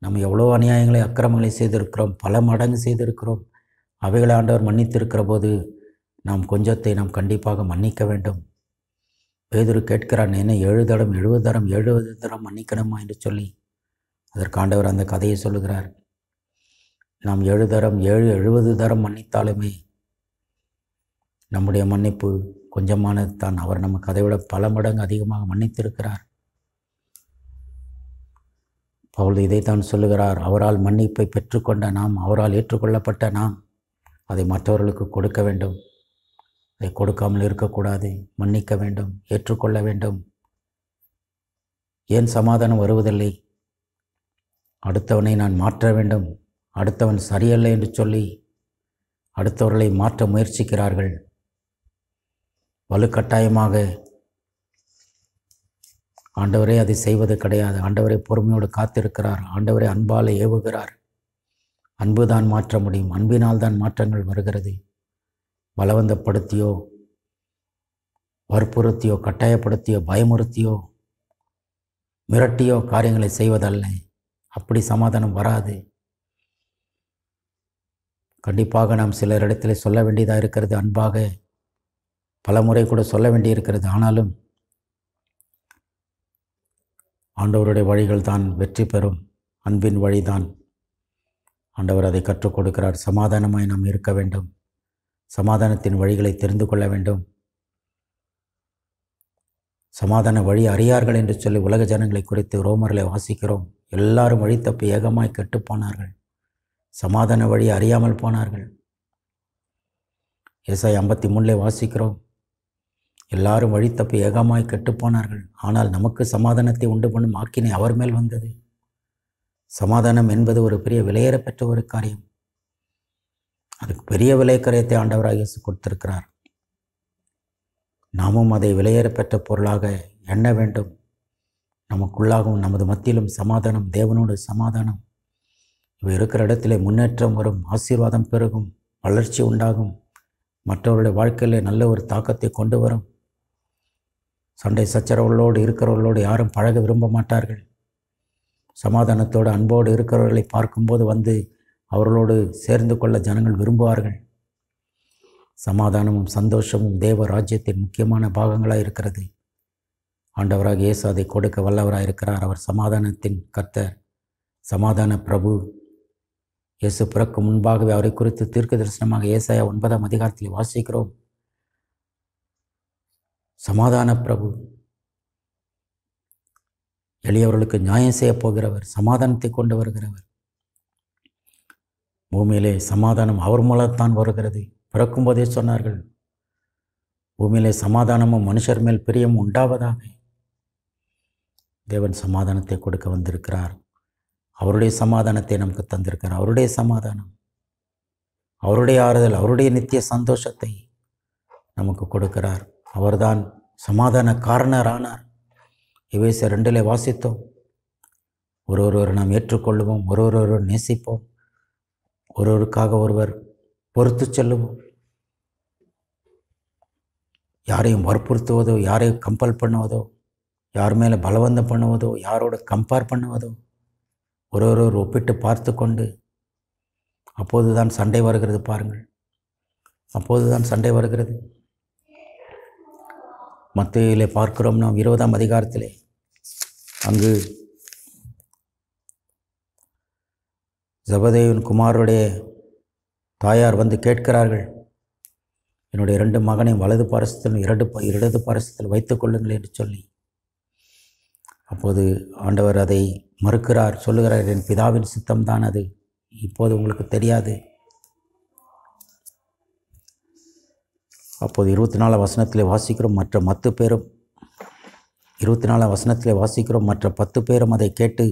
நம்ம எவ்வளோ அநியாயங்களை அக்கிரமங்களை செய்திருக்கிறோம் பல மடங்கு செய்திருக்கிறோம் அவைகளை ஆண்டவர் மன்னித்திருக்கிற போது நாம் கொஞ்சத்தை நாம் கண்டிப்பாக மன்னிக்க வேண்டும் பேதுரு கேட்கிறான் என்ன ஏழு தடம் எழுபது தரம் எழுபது தரம் மன்னிக்கணுமா என்று சொல்லி அதற்காண்டவர் அந்த கதையை சொல்லுகிறார் நாம் ஏழு தரம் ஏழு எழுபது தரம் மன்னித்தாலுமே நம்முடைய மன்னிப்பு கொஞ்சமானது தான் அவர் நம்ம கதையோட விட பல மடங்கு அதிகமாக மன்னித்திருக்கிறார் பவுல் இதைத்தான் சொல்லுகிறார் அவரால் மன்னிப்பை பெற்றுக்கொண்ட நாம் அவரால் ஏற்றுக்கொள்ளப்பட்ட நாம் அதை மற்றவர்களுக்கு கொடுக்க வேண்டும் அதை கொடுக்காமல் இருக்கக்கூடாது மன்னிக்க வேண்டும் ஏற்றுக்கொள்ள வேண்டும் ஏன் சமாதானம் வருவதில்லை அடுத்தவனை நான் மாற்ற வேண்டும் அடுத்தவன் சரியல்ல என்று சொல்லி அடுத்தவர்களை மாற்ற முயற்சிக்கிறார்கள் வலுக்கட்டாயமாக ஆண்டவரே அதை செய்வது கிடையாது ஆண்டவரை பொறுமையோடு காத்திருக்கிறார் ஆண்டவரை அன்பால் ஏவுகிறார் அன்புதான் மாற்ற முடியும் அன்பினால் தான் மாற்றங்கள் வருகிறது பலவந்தப்படுத்தியோ வற்புறுத்தியோ கட்டாயப்படுத்தியோ பயமுறுத்தியோ மிரட்டியோ காரியங்களை செய்வதல்ல அப்படி சமாதானம் வராது கண்டிப்பாக நாம் சிலரிடத்தில் சொல்ல வேண்டியதாக இருக்கிறது அன்பாக பல முறை கூட சொல்ல வேண்டியிருக்கிறது ஆனாலும் ஆண்டவருடைய வழிகள் தான் வெற்றி பெறும் அன்பின் வழிதான் ஆண்டவர் அதை கற்றுக் கொடுக்கிறார் சமாதானமாய் நாம் இருக்க வேண்டும் சமாதானத்தின் வழிகளை தெரிந்து கொள்ள வேண்டும் சமாதான வழி அறியார்கள் என்று சொல்லி உலக ஜனங்களை குறித்து ரோமர்களை வாசிக்கிறோம் எல்லாரும் வழி ஏகமாய் ஏகமாய் கெட்டுப்போனார்கள் சமாதான வழி அறியாமல் போனார்கள் எஸ்ஐ ஐம்பத்தி மூணில் வாசிக்கிறோம் எல்லாரும் வழி ஏகமாய் ஏகமாய் கெட்டுப்போனார்கள் ஆனால் நமக்கு சமாதானத்தை உண்டு பண்ணும் ஆக்கினை அவர் மேல் வந்தது சமாதானம் என்பது ஒரு பெரிய விலையேறப்பெற்ற ஒரு காரியம் அதுக்கு பெரிய விலைக்கரையத்தை ஆண்டவராக இயேசு கொடுத்திருக்கிறார் நாமும் அதை விலையேறப்பெற்ற பொருளாக எண்ண வேண்டும் நமக்குள்ளாகவும் நமது மத்தியிலும் சமாதானம் தேவனோடு சமாதானம் இவை இருக்கிற இடத்திலே முன்னேற்றம் வரும் ஆசீர்வாதம் பெருகும் வளர்ச்சி உண்டாகும் மற்றவர்களுடைய வாழ்க்கையில் நல்ல ஒரு தாக்கத்தை கொண்டு வரும் சண்டை சச்சரவுகளோடு இருக்கிறவர்களோடு யாரும் பழக விரும்ப மாட்டார்கள் சமாதானத்தோடு அன்போடு இருக்கிறவர்களை பார்க்கும்போது வந்து அவர்களோடு சேர்ந்து கொள்ள ஜனங்கள் விரும்புவார்கள் சமாதானமும் சந்தோஷமும் தேவ ராஜ்யத்தின் முக்கியமான பாகங்களாக இருக்கிறது ஆண்டவராக இயேசு அதை கொடுக்க வல்லவராக இருக்கிறார் அவர் சமாதானத்தின் கர்த்தர் சமாதான பிரபு இயேசு பிறக்கு முன்பாகவே அவரை குறித்து தீர்க்க தரிசனமாக ஏசாயா ஒன்பதாம் அதிகாரத்தில் வாசிக்கிறோம் சமாதான பிரபு எளியவர்களுக்கு நியாயம் செய்யப் போகிறவர் சமாதானத்தை கொண்டு வருகிறவர் பூமியிலே சமாதானம் அவர் மூலத்தான் வருகிறது பிறக்கும் போதே சொன்னார்கள் பூமியிலே சமாதானமும் மனுஷர் மேல் பிரியமும் உண்டாவதாக தேவன் சமாதானத்தை கொடுக்க வந்திருக்கிறார் அவருடைய சமாதானத்தை நமக்கு தந்திருக்கிறார் அவருடைய சமாதானம் அவருடைய ஆறுதல் அவருடைய நித்திய சந்தோஷத்தை நமக்கு கொடுக்கிறார் அவர்தான் சமாதான காரணரானார் இவை ரெண்டிலே வாசித்தோம் ஒருவர் நாம் ஏற்றுக்கொள்வோம் ஒருவர் நேசிப்போம் ஒருவருக்காக ஒருவர் பொறுத்து செல்லவும் யாரையும் வற்புறுத்துவதோ யாரையும் கம்பல் பண்ணுவதோ யார் மேலே பலவந்தம் பண்ணுவதோ யாரோட கம்பேர் பண்ணுவதோ ஒரு ஒருவர் ஒப்பிட்டு பார்த்து கொண்டு அப்போது தான் சண்டை வருகிறது பாருங்கள் அப்போது தான் சண்டை வருகிறது மத்தியிலே பார்க்கிறோம் நாம் இருபதாம் அதிகாரத்திலே அங்கு ஜபதேவின் குமாருடைய தாயார் வந்து கேட்கிறார்கள் என்னுடைய இரண்டு மகனையும் வலது பாரசத்தில் இரண்டு இடது பாரசத்தில் வைத்துக் கொள்ளுங்கள் என்று சொல்லி அப்போது ஆண்டவர் அதை மறுக்கிறார் சொல்லுகிறார் என் பிதாவின் சித்தம்தான் அது இப்போது உங்களுக்கு தெரியாது அப்போது இருபத்தி நாலாம் வசனத்தில் வாசிக்கிறோம் மற்ற மத்து பேரும் இருபத்தி நாலாம் வசனத்தில் வாசிக்கிறோம் மற்ற பத்து பேரும் அதை கேட்டு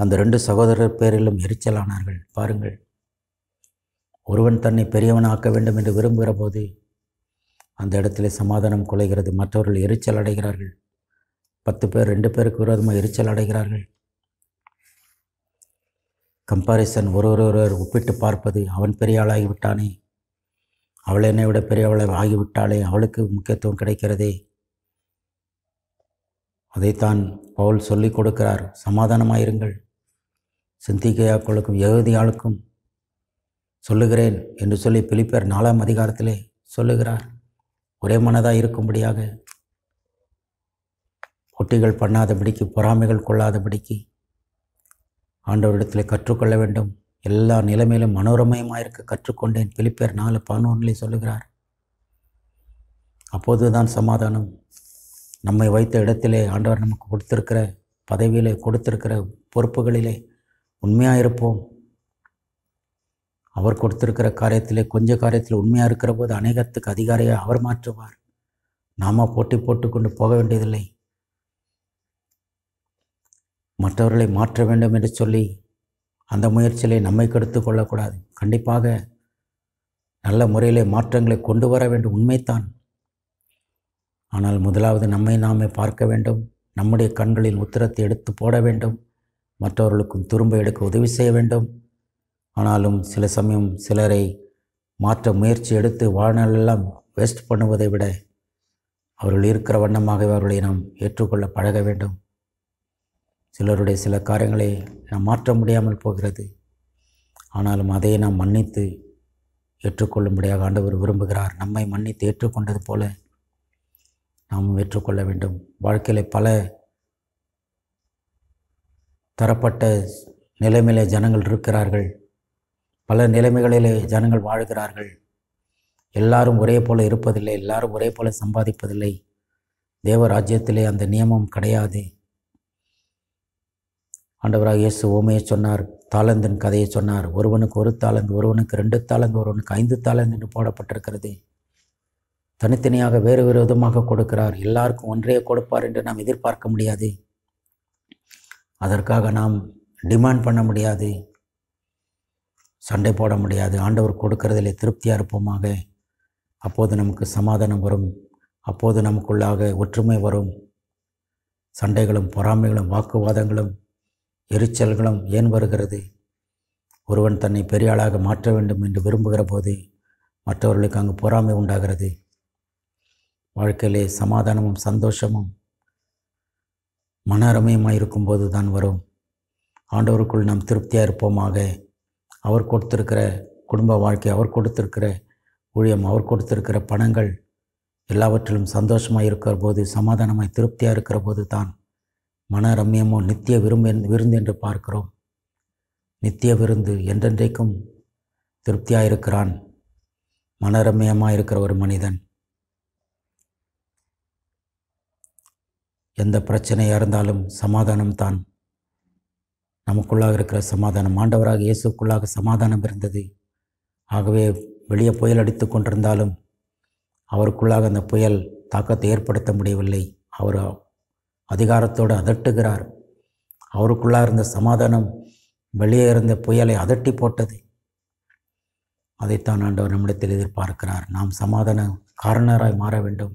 அந்த ரெண்டு சகோதரர் பேரிலும் எரிச்சலானார்கள் பாருங்கள் ஒருவன் தன்னை பெரியவனாக்க வேண்டும் என்று விரும்புகிற போது அந்த இடத்துல சமாதானம் குலைகிறது மற்றவர்கள் எரிச்சல் அடைகிறார்கள் பத்து பேர் ரெண்டு பேருக்கு விரோதமாக எரிச்சல் அடைகிறார்கள் கம்பாரிசன் ஒருவரொருவர் ஒப்பிட்டு பார்ப்பது அவன் பெரிய ஆளாகிவிட்டானே அவள் என்னை விட பெரியவளை ஆகிவிட்டாளே அவளுக்கு முக்கியத்துவம் கிடைக்கிறதே அதைத்தான் பவுல் சொல்லிக் கொடுக்கிறார் சமாதானமாயிருங்கள் சிந்திக்கையாக்களுக்கும் எழுதியாளுக்கும் சொல்லுகிறேன் என்று சொல்லி பிலிப்பர் நாலாம் அதிகாரத்திலே சொல்லுகிறார் ஒரே மனதாக இருக்கும்படியாக போட்டிகள் பண்ணாதபடிக்கு பொறாமைகள் கொள்ளாதபடிக்கு ஆண்டவரிடத்தில் கற்றுக்கொள்ள வேண்டும் எல்லா நிலைமையிலும் மனோரமயமாக இருக்க கற்றுக்கொண்டேன் பிலிப்பர் நாலு பதினொன்றிலே சொல்லுகிறார் அப்போது தான் சமாதானம் நம்மை வைத்த இடத்திலே ஆண்டவர் நமக்கு கொடுத்திருக்கிற பதவியிலே கொடுத்திருக்கிற பொறுப்புகளிலே உண்மையாக இருப்போம் அவர் கொடுத்திருக்கிற காரியத்திலே கொஞ்ச காரியத்தில் உண்மையாக இருக்கிற போது அநேகத்துக்கு அதிகாரியாக அவர் மாற்றுவார் நாம போட்டி போட்டு கொண்டு போக வேண்டியதில்லை மற்றவர்களை மாற்ற வேண்டும் என்று சொல்லி அந்த முயற்சியிலே நம்மை கெடுத்து கொள்ளக்கூடாது கண்டிப்பாக நல்ல முறையிலே மாற்றங்களை கொண்டு வர வேண்டும் உண்மைத்தான் ஆனால் முதலாவது நம்மை நாமே பார்க்க வேண்டும் நம்முடைய கண்களில் உத்திரத்தை எடுத்து போட வேண்டும் மற்றவர்களுக்கும் திரும்ப எடுக்க உதவி செய்ய வேண்டும் ஆனாலும் சில சமயம் சிலரை மாற்ற முயற்சி எடுத்து வாழ்நாளெல்லாம் வேஸ்ட் பண்ணுவதை விட அவர்கள் இருக்கிற வண்ணமாகவே அவர்களை நாம் ஏற்றுக்கொள்ள பழக வேண்டும் சிலருடைய சில காரியங்களை நாம் மாற்ற முடியாமல் போகிறது ஆனாலும் அதை நாம் மன்னித்து ஏற்றுக்கொள்ளும்படியாக ஆண்டவர் விரும்புகிறார் நம்மை மன்னித்து ஏற்றுக்கொண்டது போல நாம் ஏற்றுக்கொள்ள வேண்டும் வாழ்க்கையில் பல தரப்பட்ட நிலைமையிலே ஜனங்கள் இருக்கிறார்கள் பல நிலைமைகளிலே ஜனங்கள் வாழ்கிறார்கள் எல்லாரும் ஒரே போல இருப்பதில்லை எல்லாரும் ஒரே போல சம்பாதிப்பதில்லை தேவராஜ்யத்திலே அந்த நியமம் கிடையாது ஆண்டவராக இயேசு ஓமையை சொன்னார் தாளந்தின் கதையை சொன்னார் ஒருவனுக்கு ஒரு தாளந்து ஒருவனுக்கு ரெண்டு தாளந்து ஒருவனுக்கு ஐந்து தாளந்து என்று போடப்பட்டிருக்கிறது தனித்தனியாக வேறு வேறு விதமாக கொடுக்கிறார் எல்லாருக்கும் ஒன்றே கொடுப்பார் என்று நாம் எதிர்பார்க்க முடியாது அதற்காக நாம் டிமாண்ட் பண்ண முடியாது சண்டை போட முடியாது ஆண்டவர் கொடுக்கறதிலே திருப்தியாக இருப்போமாக அப்போது நமக்கு சமாதானம் வரும் அப்போது நமக்குள்ளாக ஒற்றுமை வரும் சண்டைகளும் பொறாமைகளும் வாக்குவாதங்களும் எரிச்சல்களும் ஏன் வருகிறது ஒருவன் தன்னை பெரிய ஆளாக மாற்ற வேண்டும் என்று விரும்புகிற போது மற்றவர்களுக்கு அங்கு பொறாமை உண்டாகிறது வாழ்க்கையிலே சமாதானமும் சந்தோஷமும் மன அருமையுமாக இருக்கும்போது தான் வரும் ஆண்டவருக்குள் நாம் திருப்தியாக இருப்போமாக அவர் கொடுத்துருக்கிற குடும்ப வாழ்க்கை அவர் கொடுத்துருக்கிற ஊழியம் அவர் கொடுத்துருக்கிற பணங்கள் எல்லாவற்றிலும் சந்தோஷமாக இருக்கிற போது சமாதானமாய் திருப்தியாக இருக்கிற போது தான் மன ரம்யமோ நித்திய விரும்பு விருந்து என்று பார்க்கிறோம் நித்திய விருந்து என்றென்றைக்கும் திருப்தியாக இருக்கிறான் மனரம்யமாக இருக்கிற ஒரு மனிதன் எந்த பிரச்சனையாக இருந்தாலும் சமாதானம் தான் நமக்குள்ளாக இருக்கிற சமாதானம் ஆண்டவராக இயேசுக்குள்ளாக சமாதானம் இருந்தது ஆகவே வெளியே புயல் அடித்து கொண்டிருந்தாலும் அவருக்குள்ளாக அந்த புயல் தாக்கத்தை ஏற்படுத்த முடியவில்லை அவர் அதிகாரத்தோடு அதட்டுகிறார் அவருக்குள்ளாக இருந்த சமாதானம் வெளியே இருந்த புயலை அதட்டி போட்டது அதைத்தான் ஆண்டவர் நம்மிடத்தில் எதிர்பார்க்கிறார் நாம் சமாதான காரணராய் மாற வேண்டும்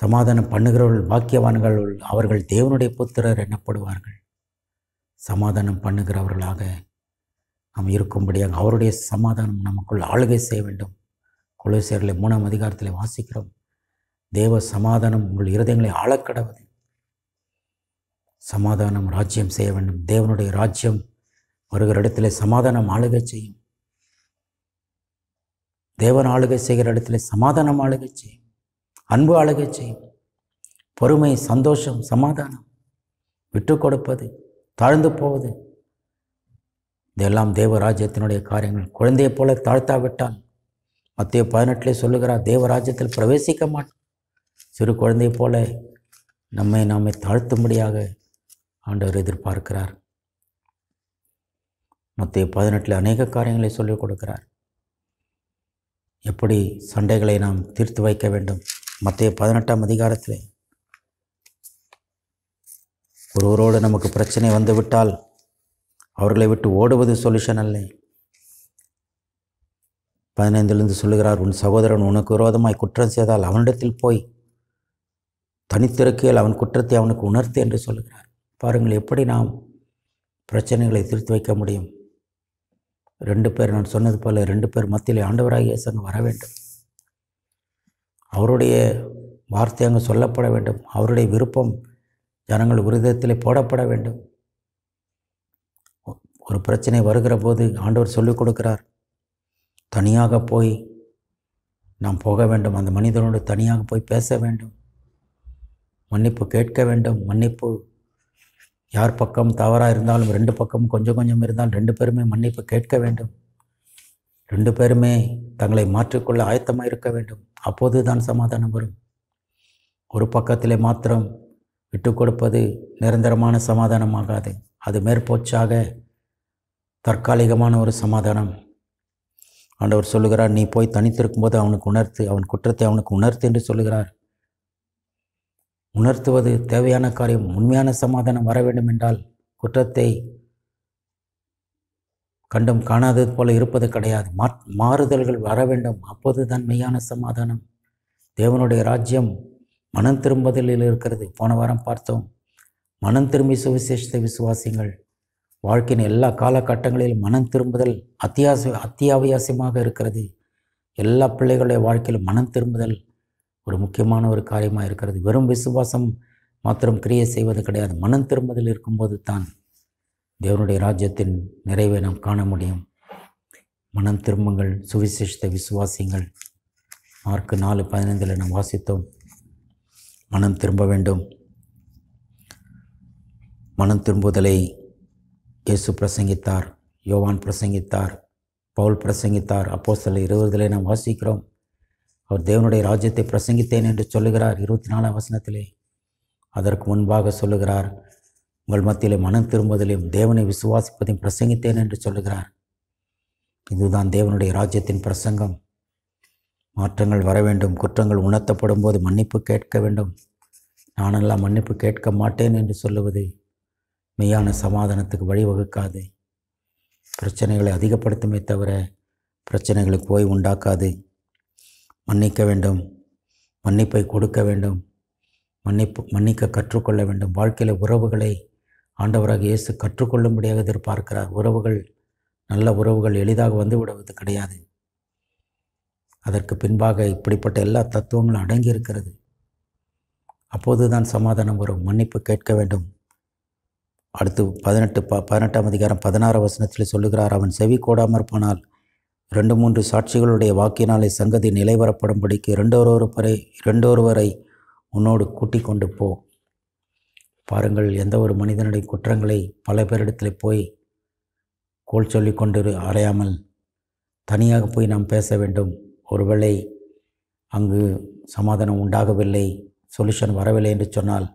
சமாதானம் பண்ணுகிறவர்கள் பாக்கியவான்கள் அவர்கள் தேவனுடைய புத்திரர் எனப்படுவார்கள் சமாதானம் பண்ணுகிறவர்களாக நாம் இருக்கும்படியாக அவருடைய சமாதானம் நமக்குள் ஆளுகை செய்ய வேண்டும் கொலைசேரில் மூணாம் அதிகாரத்தில் வாசிக்கிறோம் தேவ சமாதானம் உங்கள் இருதயங்களை ஆளக்கடவது சமாதானம் ராஜ்யம் செய்ய வேண்டும் தேவனுடைய ராஜ்யம் வருகிற இடத்துல சமாதானம் ஆளுகை செய்யும் தேவன் ஆளுகை செய்கிற இடத்துல சமாதானம் ஆளுகை செய்யும் அன்பு அழகை செய்யும் பொறுமை சந்தோஷம் சமாதானம் விட்டு கொடுப்பது தாழ்ந்து போவது இதெல்லாம் தேவராஜ்யத்தினுடைய காரியங்கள் குழந்தையைப் போல தாழ்த்தாவிட்டால் மத்திய பதினெட்டிலே சொல்லுகிறார் தேவராஜ்யத்தில் பிரவேசிக்க மாட்டோம் சிறு குழந்தையைப் போல நம்மை நாமே தாழ்த்தும்படியாக ஆண்டவர் எதிர்பார்க்கிறார் மத்திய பதினெட்டில் அநேக காரியங்களை சொல்லிக் கொடுக்கிறார் எப்படி சண்டைகளை நாம் தீர்த்து வைக்க வேண்டும் மற்ற பதினெட்டாம் அதிகாரத்தில் ஒருவரோடு நமக்கு பிரச்சனை வந்துவிட்டால் அவர்களை விட்டு ஓடுவது சொல்யூஷன் அல்ல பதினைந்திலிருந்து சொல்லுகிறார் உன் சகோதரன் உனக்கு விரோதமாய் குற்றம் செய்தால் அவனிடத்தில் போய் தனித்திருக்கையில் அவன் குற்றத்தை அவனுக்கு உணர்த்து என்று சொல்கிறார் பாருங்கள் எப்படி நாம் பிரச்சனைகளை திருத்தி வைக்க முடியும் ரெண்டு பேர் நான் சொன்னது போல் ரெண்டு பேர் மத்தியிலே ஆண்டவராகிய சங்கம் வர வேண்டும் அவருடைய வார்த்தை அங்கு சொல்லப்பட வேண்டும் அவருடைய விருப்பம் ஜனங்கள் ஒரு விதத்தில் போடப்பட வேண்டும் ஒரு பிரச்சனை வருகிற போது ஆண்டவர் சொல்லிக் கொடுக்கிறார் தனியாக போய் நாம் போக வேண்டும் அந்த மனிதனோடு தனியாக போய் பேச வேண்டும் மன்னிப்பு கேட்க வேண்டும் மன்னிப்பு யார் பக்கம் தவறாக இருந்தாலும் ரெண்டு பக்கம் கொஞ்சம் கொஞ்சம் இருந்தாலும் ரெண்டு பேருமே மன்னிப்பு கேட்க வேண்டும் ரெண்டு பேருமே தங்களை மாற்றிக்கொள்ள ஆயத்தமாக இருக்க வேண்டும் அப்போது தான் சமாதானம் வரும் ஒரு பக்கத்திலே மாத்திரம் விட்டு கொடுப்பது நிரந்தரமான சமாதானமாகாது அது மேற்போச்சாக தற்காலிகமான ஒரு சமாதானம் ஆண்டவர் சொல்லுகிறார் நீ போய் தனித்திருக்கும்போது அவனுக்கு உணர்த்து அவன் குற்றத்தை அவனுக்கு உணர்த்து என்று சொல்லுகிறார் உணர்த்துவது தேவையான காரியம் உண்மையான சமாதானம் வர வேண்டும் என்றால் குற்றத்தை கண்டும் காணாதது போல இருப்பது கிடையாது மா மாறுதல்கள் வர வேண்டும் அப்போது தான் மெய்யான சமாதானம் தேவனுடைய ராஜ்யம் மனம் திரும்பதில் இருக்கிறது போன வாரம் பார்த்தோம் மனம் திரும்பி சுவிசேஷத்தை விசுவாசிகள் வாழ்க்கையின் எல்லா காலகட்டங்களிலும் மனம் திரும்புதல் அத்தியாவசிய அத்தியாவசியமாக இருக்கிறது எல்லா பிள்ளைகளுடைய வாழ்க்கையில் மனம் திரும்புதல் ஒரு முக்கியமான ஒரு காரியமாக இருக்கிறது வெறும் விசுவாசம் மாத்திரம் கிரியை செய்வது கிடையாது மனம் திரும்புதல் இருக்கும்போது தான் தேவனுடைய ராஜ்யத்தின் நிறைவை நாம் காண முடியும் மனம் திரும்புங்கள் சுவிசிஷ்ட விசுவாசிங்கள் மார்க் நாலு பதினைந்தில் நாம் வாசித்தோம் மனம் திரும்ப வேண்டும் மனம் திரும்புதலை இயேசு பிரசங்கித்தார் யோவான் பிரசங்கித்தார் பவுல் பிரசங்கித்தார் அப்போ சில இருபதிலே நாம் வாசிக்கிறோம் அவர் தேவனுடைய ராஜ்யத்தை பிரசங்கித்தேன் என்று சொல்லுகிறார் இருபத்தி நாலாம் வசனத்திலே அதற்கு முன்பாக சொல்லுகிறார் உங்கள் மத்தியிலே மனம் திரும்புவதிலையும் தேவனை விசுவாசிப்பதையும் பிரசங்கித்தேன் என்று சொல்லுகிறார் இதுதான் தேவனுடைய ராஜ்யத்தின் பிரசங்கம் மாற்றங்கள் வர வேண்டும் குற்றங்கள் உணர்த்தப்படும் போது மன்னிப்பு கேட்க வேண்டும் நானெல்லாம் மன்னிப்பு கேட்க மாட்டேன் என்று சொல்லுவது மெய்யான சமாதானத்துக்கு வழிவகுக்காது பிரச்சனைகளை அதிகப்படுத்துமே தவிர பிரச்சனைகளுக்கு போய் உண்டாக்காது மன்னிக்க வேண்டும் மன்னிப்பை கொடுக்க வேண்டும் மன்னிப்பு மன்னிக்க கற்றுக்கொள்ள வேண்டும் வாழ்க்கையில் உறவுகளை ஆண்டவராக இயேசு கற்றுக்கொள்ளும்படியாக எதிர்பார்க்கிறார் உறவுகள் நல்ல உறவுகள் எளிதாக வந்து விடுவது கிடையாது அதற்கு பின்பாக இப்படிப்பட்ட எல்லா தத்துவங்களும் அடங்கியிருக்கிறது அப்போது தான் சமாதானம் வரும் மன்னிப்பு கேட்க வேண்டும் அடுத்து பதினெட்டு ப பதினெட்டாம் அதிகாரம் பதினாறாம் வசனத்தில் சொல்லுகிறார் அவன் செவி போனால் ரெண்டு மூன்று சாட்சிகளுடைய வாக்கினாலே சங்கதி நிலைவரப்படும்படிக்கு இரண்டொருவர் வரை இரண்டொருவரை உன்னோடு கூட்டிக் கொண்டு போ பாருங்கள் எந்த ஒரு மனிதனுடைய குற்றங்களை பல பேரிடத்தில் போய் கோல் சொல்லி கொண்டு அறையாமல் தனியாக போய் நாம் பேச வேண்டும் ஒருவேளை அங்கு சமாதானம் உண்டாகவில்லை சொல்யூஷன் வரவில்லை என்று சொன்னால்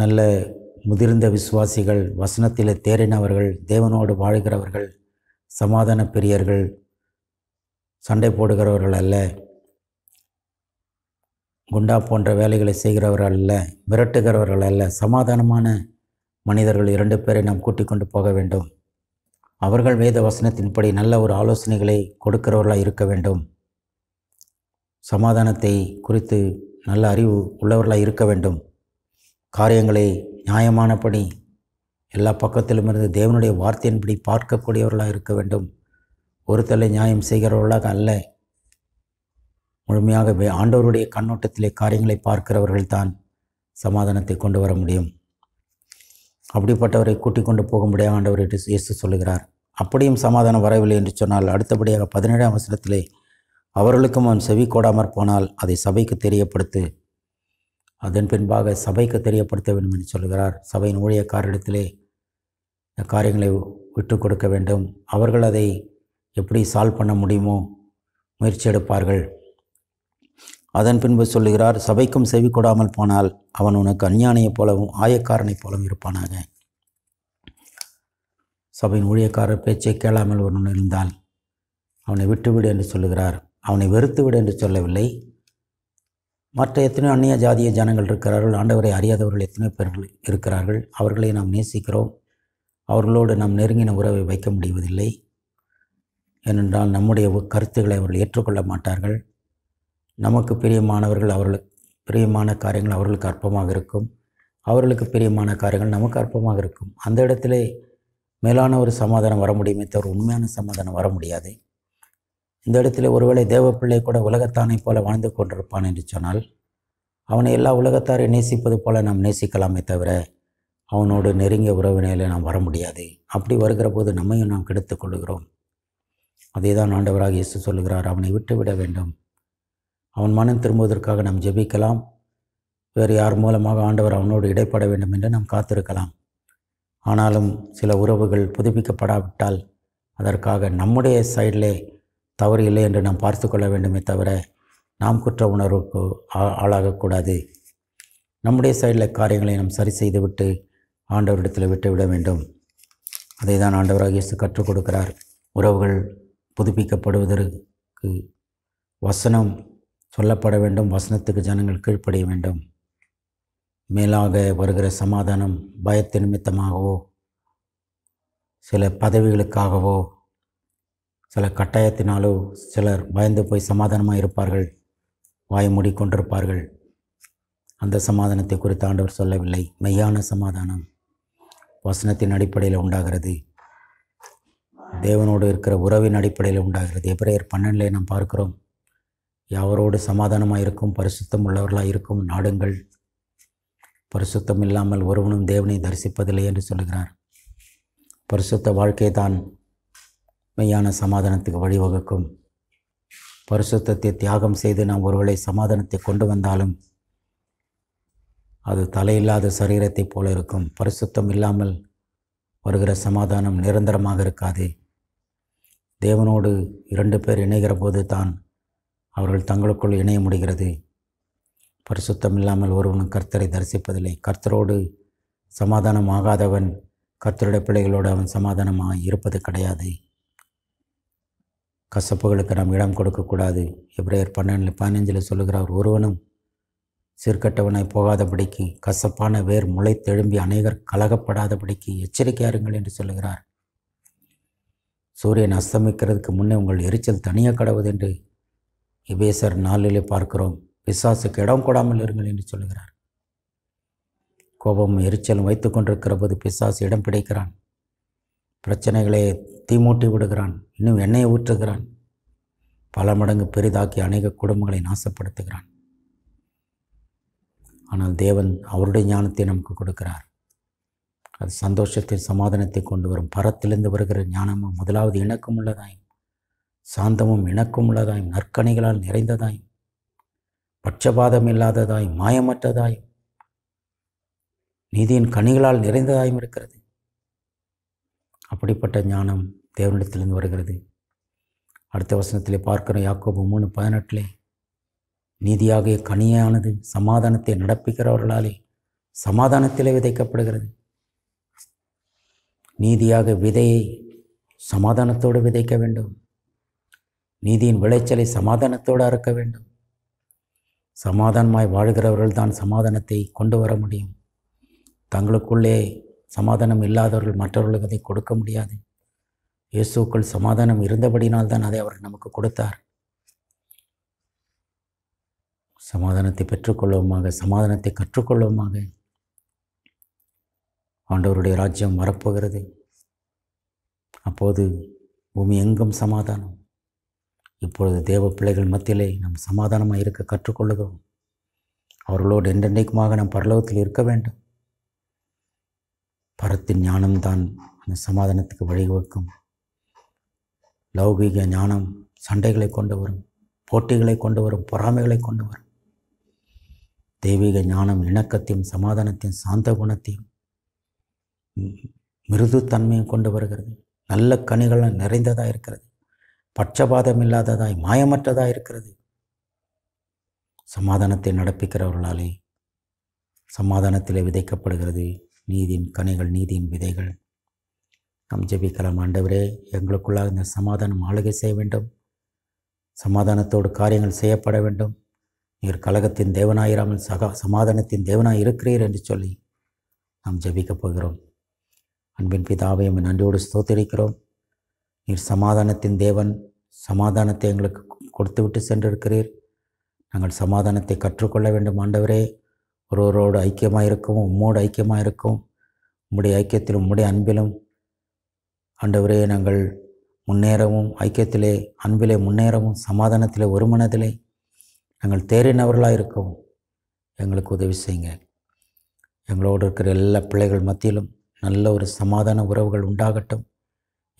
நல்ல முதிர்ந்த விசுவாசிகள் வசனத்தில் தேறினவர்கள் தேவனோடு வாழ்கிறவர்கள் சமாதான பெரியர்கள் சண்டை போடுகிறவர்கள் அல்ல குண்டா போன்ற வேலைகளை செய்கிறவர்கள் அல்ல விரட்டுகிறவர்கள் அல்ல சமாதானமான மனிதர்கள் இரண்டு பேரை நாம் கூட்டிக் கொண்டு போக வேண்டும் அவர்கள் வேத வசனத்தின்படி நல்ல ஒரு ஆலோசனைகளை கொடுக்கிறவர்களாக இருக்க வேண்டும் சமாதானத்தை குறித்து நல்ல அறிவு உள்ளவர்களாக இருக்க வேண்டும் காரியங்களை நியாயமானபடி எல்லா பக்கத்திலும் இருந்து தேவனுடைய வார்த்தையின்படி பார்க்கக்கூடியவர்களாக இருக்க வேண்டும் ஒருத்தலை நியாயம் செய்கிறவர்களாக அல்ல முழுமையாக ஆண்டவருடைய கண்ணோட்டத்திலே காரியங்களை பார்க்கிறவர்கள் தான் சமாதானத்தை கொண்டு வர முடியும் அப்படிப்பட்டவரை கூட்டிக் கொண்டு போகும்படியாக ஆண்டவர் இயேசு சொல்லுகிறார் அப்படியும் சமாதானம் வரவில்லை என்று சொன்னால் அடுத்தபடியாக பதினேழாம் வசனத்திலே அவர்களுக்கும் அவன் செவி கோடாமற் போனால் அதை சபைக்கு தெரியப்படுத்து அதன் பின்பாக சபைக்கு தெரியப்படுத்த வேண்டும் என்று சொல்கிறார் சபையின் ஊழியக்காரிடத்திலே இந்த காரியங்களை விட்டு கொடுக்க வேண்டும் அவர்கள் அதை எப்படி சால்வ் பண்ண முடியுமோ முயற்சி எடுப்பார்கள் அதன் பின்பு சொல்லுகிறார் சபைக்கும் செவி கொடாமல் போனால் அவன் உனக்கு அஞ்ஞானியைப் போலவும் ஆயக்காரனைப் போலவும் இருப்பானாக சபையின் ஊழியக்காரர் பேச்சை கேளாமல் ஒன்று இருந்தால் அவனை விட்டுவிடு என்று சொல்லுகிறார் அவனை வெறுத்துவிடு என்று சொல்லவில்லை மற்ற எத்தனையோ அந்நிய ஜாதிய ஜனங்கள் இருக்கிறார்கள் ஆண்டவரை அறியாதவர்கள் எத்தனையோ பேர்கள் இருக்கிறார்கள் அவர்களை நாம் நேசிக்கிறோம் அவர்களோடு நாம் நெருங்கின உறவை வைக்க முடிவதில்லை ஏனென்றால் நம்முடைய கருத்துக்களை அவர்கள் ஏற்றுக்கொள்ள மாட்டார்கள் நமக்கு பிரியமானவர்கள் அவர்களுக்கு பிரியமான காரியங்கள் அவர்களுக்கு அற்பமாக இருக்கும் அவர்களுக்கு பிரியமான காரியங்கள் நமக்கு அற்பமாக இருக்கும் அந்த இடத்துல மேலான ஒரு சமாதானம் வர முடியுமே தவிர உண்மையான சமாதானம் வர முடியாது இந்த இடத்துல ஒருவேளை தேவப்பிள்ளை கூட உலகத்தானை போல வாழ்ந்து கொண்டிருப்பான் என்று சொன்னால் அவனை எல்லா உலகத்தாரையும் நேசிப்பது போல நாம் நேசிக்கலாமே தவிர அவனோடு நெருங்கிய உறவினையில் நாம் வர முடியாது அப்படி வருகிற போது நம்மையும் நாம் கெடுத்துக் கொள்கிறோம் அதே தான் ஆண்டவராக இயேசு சொல்லுகிறார் அவனை விட்டுவிட வேண்டும் அவன் மனம் திரும்புவதற்காக நாம் ஜெபிக்கலாம் வேறு யார் மூலமாக ஆண்டவர் அவனோடு இடைப்பட வேண்டும் என்று நாம் காத்திருக்கலாம் ஆனாலும் சில உறவுகள் புதுப்பிக்கப்படாவிட்டால் அதற்காக நம்முடைய சைடிலே தவறு இல்லை என்று நாம் பார்த்து கொள்ள வேண்டுமே தவிர நாம் குற்ற உணர்வுக்கு ஆளாகக்கூடாது நம்முடைய சைடில் காரியங்களை நாம் சரி செய்துவிட்டு ஆண்டவரிடத்தில் விட்டுவிட வேண்டும் அதை தான் ஆண்டவராக இயேசு கற்றுக் கொடுக்கிறார் உறவுகள் புதுப்பிக்கப்படுவதற்கு வசனம் சொல்லப்பட வேண்டும் வசனத்துக்கு ஜனங்கள் கீழ்ப்படிய வேண்டும் மேலாக வருகிற சமாதானம் பயத்து நிமித்தமாகவோ சில பதவிகளுக்காகவோ சில கட்டாயத்தினாலோ சிலர் பயந்து போய் சமாதானமாக இருப்பார்கள் வாய் மூடிக்கொண்டிருப்பார்கள் அந்த சமாதானத்தை குறித்து ஆண்டவர் சொல்லவில்லை மெய்யான சமாதானம் வசனத்தின் அடிப்படையில் உண்டாகிறது தேவனோடு இருக்கிற உறவின் அடிப்படையில் உண்டாகிறது எப்ரேயர் பன்னெண்டிலே நாம் பார்க்கிறோம் யாவரோடு சமாதானமாக இருக்கும் பரிசுத்தம் உள்ளவர்களாக இருக்கும் நாடுங்கள் பரிசுத்தம் இல்லாமல் ஒருவனும் தேவனை தரிசிப்பதில்லை என்று சொல்கிறார் பரிசுத்த வாழ்க்கை தான் மெய்யான சமாதானத்துக்கு வழிவகுக்கும் பரிசுத்தத்தை தியாகம் செய்து நாம் ஒருவேளை சமாதானத்தை கொண்டு வந்தாலும் அது தலையில்லாத சரீரத்தைப் போல இருக்கும் பரிசுத்தம் இல்லாமல் வருகிற சமாதானம் நிரந்தரமாக இருக்காது தேவனோடு இரண்டு பேர் இணைகிற போது தான் அவர்கள் தங்களுக்குள் இணைய முடிகிறது பரிசுத்தம் இல்லாமல் ஒருவனும் கர்த்தரை தரிசிப்பதில்லை கர்த்தரோடு சமாதானம் ஆகாதவன் கர்த்தருடைய பிள்ளைகளோடு அவன் சமாதானமாக இருப்பது கிடையாது கசப்புகளுக்கு நாம் இடம் கொடுக்கக்கூடாது எப்ரேயர் பன்னெண்டில் பதினஞ்சில் சொல்லுகிறார் ஒருவனும் சீர்கட்டவனை போகாதபடிக்கு கசப்பான வேர் முளை தெழும்பி அநேகர் கலகப்படாதபடிக்கு எச்சரிக்கையாருங்கள் என்று சொல்லுகிறார் சூரியன் அஸ்தமிக்கிறதுக்கு முன்னே உங்கள் எரிச்சல் தனியாக கடவுது என்று இபேசர் நாளிலே பார்க்கிறோம் பிசாசுக்கு இடம் கொடாமல் இருங்கள் என்று சொல்கிறார் கோபம் எரிச்சலும் வைத்து கொண்டிருக்கிற போது பிசாசு இடம் பிடிக்கிறான் பிரச்சனைகளை தீமூட்டி விடுகிறான் இன்னும் எண்ணெயை ஊற்றுகிறான் பல மடங்கு பெரிதாக்கி அநேக குடும்பங்களை நாசப்படுத்துகிறான் ஆனால் தேவன் அவருடைய ஞானத்தை நமக்கு கொடுக்கிறார் அது சந்தோஷத்தை சமாதானத்தை கொண்டு வரும் பரத்திலிருந்து வருகிற ஞானமும் முதலாவது இணக்கம் உள்ளதாயும் சாந்தமும் உள்ளதாய் நற்கனைகளால் நிறைந்ததாய் பட்சபாதம் இல்லாததாய் மாயமற்றதாய் நீதியின் கனிகளால் நிறைந்ததாயும் இருக்கிறது அப்படிப்பட்ட ஞானம் தேவனிடத்திலிருந்து வருகிறது அடுத்த வசனத்தில் பார்க்கிற யாக்கோபு மூணு பதினெட்டிலே நீதியாக கனியானது சமாதானத்தை நடப்பிக்கிறவர்களாலே சமாதானத்திலே விதைக்கப்படுகிறது நீதியாக விதையை சமாதானத்தோடு விதைக்க வேண்டும் நீதியின் விளைச்சலை சமாதானத்தோடு அறுக்க வேண்டும் சமாதானமாய் வாழ்கிறவர்கள் தான் சமாதானத்தை கொண்டு வர முடியும் தங்களுக்குள்ளே சமாதானம் இல்லாதவர்கள் மற்றவர்களுக்கு அதை கொடுக்க முடியாது இயேசுக்கள் சமாதானம் இருந்தபடினால் தான் அதை அவர் நமக்கு கொடுத்தார் சமாதானத்தை பெற்றுக்கொள்ளவுமாக சமாதானத்தை கற்றுக்கொள்ளவுமாக ஆண்டவருடைய ராஜ்யம் வரப்போகிறது அப்போது பூமி எங்கும் சமாதானம் இப்பொழுது தேவ பிள்ளைகள் மத்தியிலே நாம் சமாதானமாக இருக்க கற்றுக்கொள்ளுகிறோம் அவர்களோடு என்றென்றைக்குமாக நாம் பரலோகத்தில் இருக்க வேண்டும் பரத்தின் ஞானம்தான் அந்த சமாதானத்துக்கு வழிவகுக்கும் லௌகீக ஞானம் சண்டைகளை கொண்டு வரும் போட்டிகளை கொண்டு வரும் பொறாமைகளை கொண்டு வரும் தெய்வீக ஞானம் இணக்கத்தையும் சமாதானத்தையும் சாந்த குணத்தையும் மிருதுத்தன்மையும் கொண்டு வருகிறது நல்ல கனிகள் நிறைந்ததாக இருக்கிறது பட்சபாதம் இல்லாததாய் மாயமற்றதாக இருக்கிறது சமாதானத்தை நடப்பிக்கிறவர்களாலே சமாதானத்திலே விதைக்கப்படுகிறது நீதியின் கனைகள் நீதியின் விதைகள் நாம் ஜெபிக்கலாம் ஆண்டவரே எங்களுக்குள்ளாக இந்த சமாதானம் ஆளுகை செய்ய வேண்டும் சமாதானத்தோடு காரியங்கள் செய்யப்பட வேண்டும் நீர் கழகத்தின் தேவனாயிராமல் சகா சமாதானத்தின் தேவனாய் இருக்கிறீர் என்று சொல்லி நாம் ஜெபிக்கப் போகிறோம் அன்பின் பிதாவையும் நன்றியோடு ஸ்தோத்திருக்கிறோம் நீர் சமாதானத்தின் தேவன் சமாதானத்தை எங்களுக்கு கொடுத்து விட்டு சென்றிருக்கிறீர் நாங்கள் சமாதானத்தை கற்றுக்கொள்ள வேண்டும் ஆண்டவரே ஒருவரோடு ஐக்கியமாக இருக்கும் உம்மோடு ஐக்கியமாக இருக்கும் உம்முடைய ஐக்கியத்திலும் உம்முடைய அன்பிலும் ஆண்டவரே நாங்கள் முன்னேறவும் ஐக்கியத்திலே அன்பிலே முன்னேறவும் சமாதானத்திலே ஒரு மனதிலே நாங்கள் தேறினவர்களாக இருக்கவும் எங்களுக்கு உதவி செய்யுங்க எங்களோடு இருக்கிற எல்லா பிள்ளைகள் மத்தியிலும் நல்ல ஒரு சமாதான உறவுகள் உண்டாகட்டும்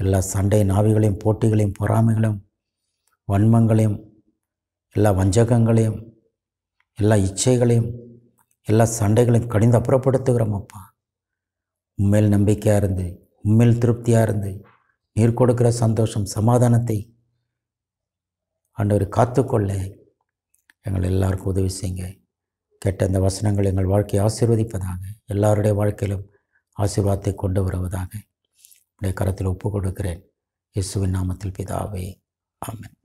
எல்லா சண்டை நாவிகளையும் போட்டிகளையும் பொறாமைகளையும் வன்மங்களையும் எல்லா வஞ்சகங்களையும் எல்லா இச்சைகளையும் எல்லா சண்டைகளையும் கடிந்து அப்புறப்படுத்துகிறோம் அப்பா உண்மையில் நம்பிக்கையாக இருந்து உண்மையில் திருப்தியாக இருந்து நீர் கொடுக்கிற சந்தோஷம் சமாதானத்தை ஆண்டவர் காத்துக்கொள்ள எங்கள் எல்லாருக்கும் உதவி செய்யுங்க கெட்ட இந்த வசனங்கள் எங்கள் வாழ்க்கையை ஆசீர்வதிப்பதாக எல்லாருடைய வாழ்க்கையிலும் ஆசீர்வாதத்தை கொண்டு வருவதாக உடைய கரத்தில் ஒப்பு கொடுக்கிறேன் இயேசுவின் நாமத்தில் பிதாவே ஆமன்